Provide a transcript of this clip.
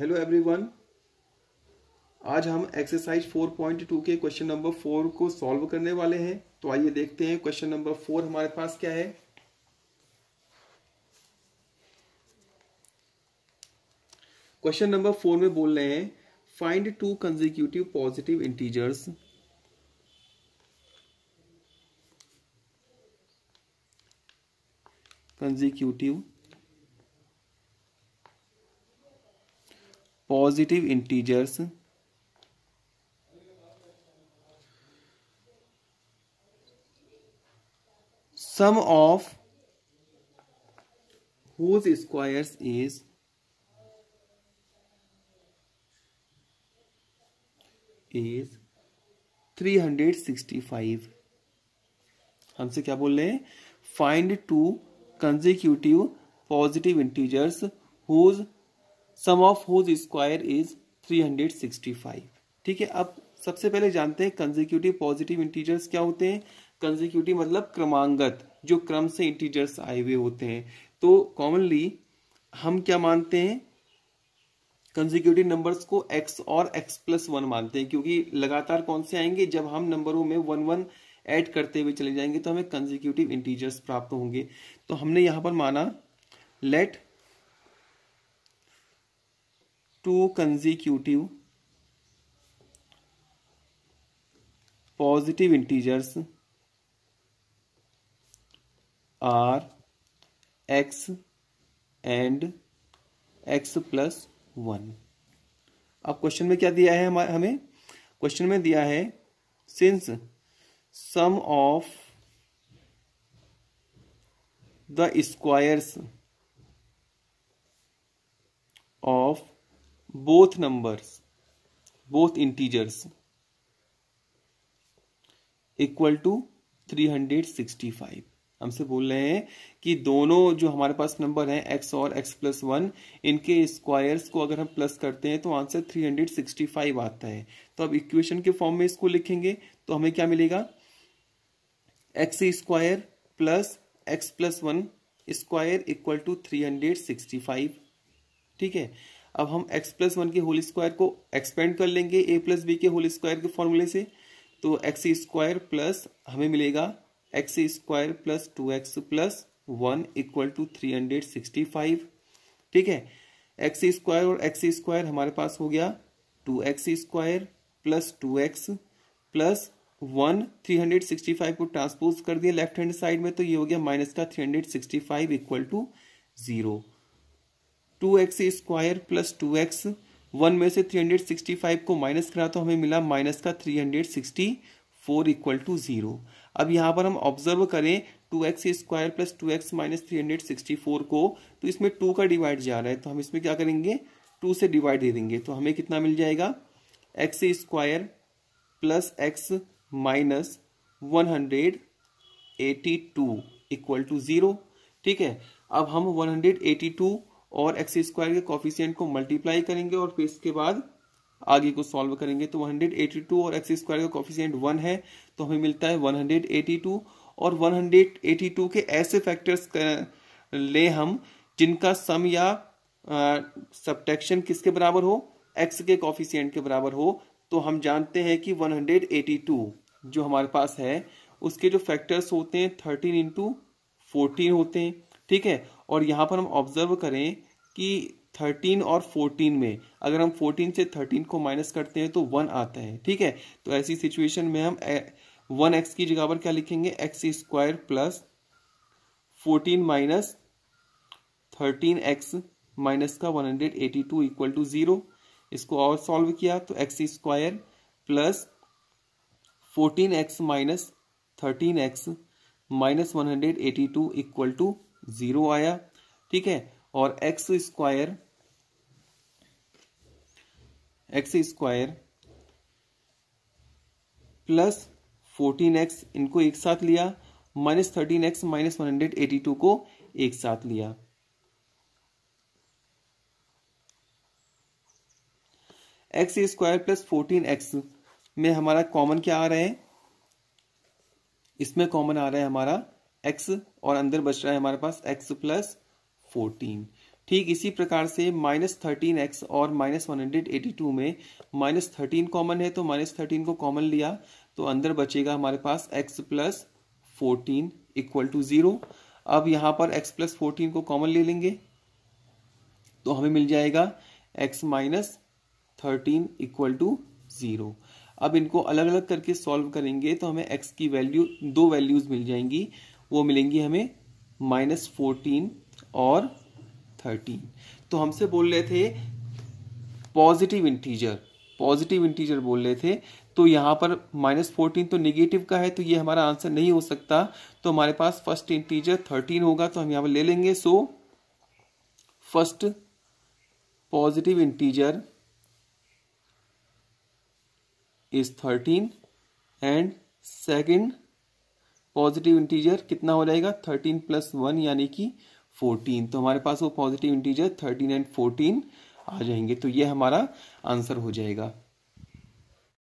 hello everyone आज हम exercise 4.2 के क्वेश्चन नंबर फोर को सॉल्व करने वाले हैं तो आइए देखते हैं क्वेश्चन नंबर फोर हमारे पास क्या है क्वेश्चन नंबर फोर में बोल रहे हैं find two consecutive positive integers consecutive positive integers sum of whose squares is is 365 हमसे क्या बोल रहे हैं find two consecutive positive integers whose sum of those square is 365 ठीक है अब सबसे पहले जानते हैं कंजिक्यूटिव पॉजिटिव इंटीजर्स क्या होते हैं कंजिक्यूटिव मतलब क्रमांगत जो क्रम से इंटीजर्स आए हुए होते हैं तो कॉमनली हम क्या मानते हैं कंजिक्यूटिव नंबर्स को x और x प्लस वन मानते हैं क्योंकि लगातार कौन से आएंगे जब हम नंबरों में वन वन ऐड करते हुए चले जाएंगे तो हमें कंजिक्यूटिव इंटीजर्स प्राप्त होंगे तो हमने यहाँ पर माना let two consecutive positive integers are x and x plus one अब क्वेश्चन में क्या दिया है हमें क्वेश्चन में दिया है since sum of the squares of both numbers both integers equal to 365 हमसे बोल रहे हैं कि दोनों जो हमारे पास नंबर हैं x और x प्लस वन इनके स्क्वायर्स को अगर हम प्लस करते हैं तो आंसर 365 आता है तो अब इक्वेशन के फॉर्म में इसको लिखेंगे तो हमें क्या मिलेगा x square plus x plus one square equal to three hundred sixty five ठीक है अब हम x प्लस वन के होल स्क्वायर को एक्सपेंड कर लेंगे a प्लस बी के होल स्क्वायर के फॉर्मूले से तो एक्स स्क्वायर प्लस हमें मिलेगा x square plus two x plus one equal to three hundred sixty five ठीक है एक्स स्क्वायर और एक्स स्क्वायर हमारे पास हो गया to x square plus two x plus one three hundred sixty five को ट्रांसपोज कर दिया लेफ्ट हैंड साइड में तो ये हो गया माइनस का three hundred sixty five equal to zero two x square plus two x one में से थ्री हंड्रेड सिक्सटी फाइव को माइनस करा तो हमें मिला माइनस का three hundred sixty four equal to zero अब यहाँ पर हम ऑब्जर्व करें two x square plus two x minus three hundred sixty four को तो इसमें टू का डिवाइड जा रहा है तो हम इसमें क्या करेंगे टू से डिवाइड दे देंगे तो हमें कितना मिल जाएगा x square plus x minus one hundred eighty two equal to zero ठीक है अब हम वन हंड्रेड एटी टू और एक्स स्क्वायर के कॉफिशियंट को मल्टीप्लाई करेंगे और फिर इसके बाद आगे को सॉल्व करेंगे तो 182 और एक्स स्क्वायर का कॉफिशियंट वन है तो हमें मिलता है 182 और 182 के ऐसे फैक्टर्स ले हम जिनका सम या सब्टेक्शन किसके बराबर हो एक्स के कॉफिशियंट के बराबर हो तो हम जानते हैं कि 182 जो हमारे पास है उसके जो फैक्टर्स होते हैं 13 इंटू फोर्टीन होते हैं ठीक है और यहाँ पर हम ऑब्जर्व करें कि 13 और 14 में अगर हम 14 से 13 को माइनस करते हैं तो वन आता है ठीक है तो ऐसी सिचुएशन में हम वन एक्स की जगह पर क्या लिखेंगे x square plus fourteen minus thirteen x minus का one hundred eighty two equal to zero इसको और सॉल्व किया तो x square plus fourteen x minus thirteen x minus one hundred eighty two equal to zero आया ठीक है और x square x square plus fourteen x इनको एक साथ लिया minus thirteen x minus one hundred eighty two को एक साथ लिया x square plus fourteen x में हमारा कॉमन क्या आ रहा है इसमें कॉमन आ रहा है हमारा एक्स और अंदर बच रहा है हमारे पास एक्स प्लस फोर्टीन ठीक इसी प्रकार से माइनस थर्टीन एक्स और minus one hundred eighty two में माइनस थर्टीन कॉमन है तो माइनस थर्टीन को कॉमन लिया तो अंदर बचेगा हमारे पास x plus fourteen equal to zero अब यहां पर एक्स प्लस फोर्टीन को कॉमन ले लेंगे तो हमें मिल जाएगा x minus thirteen equal to zero अब इनको अलग अलग करके सॉल्व करेंगे तो हमें एक्स की वैल्यू दो वैल्यूज़ मिल जाएंगी वो मिलेंगी हमें माइनस फोर्टीन और थर्टीन तो हमसे बोल रहे थे पॉजिटिव इंटीजर पॉजिटिव इंटीजर बोल रहे थे तो यहाँ पर माइनस फोर्टीन तो निगेटिव का है तो ये हमारा आंसर नहीं हो सकता तो हमारे पास फर्स्ट इंटीजर थर्टीन होगा तो हम यहाँ पर ले लेंगे so first positive integer is thirteen and second positive integer कितना हो जाएगा थर्टीन प्लस वन यानी कि फोर्टीन तो हमारे पास वो positive integer thirteen and fourteen आ जाएंगे तो ये हमारा आंसर हो जाएगा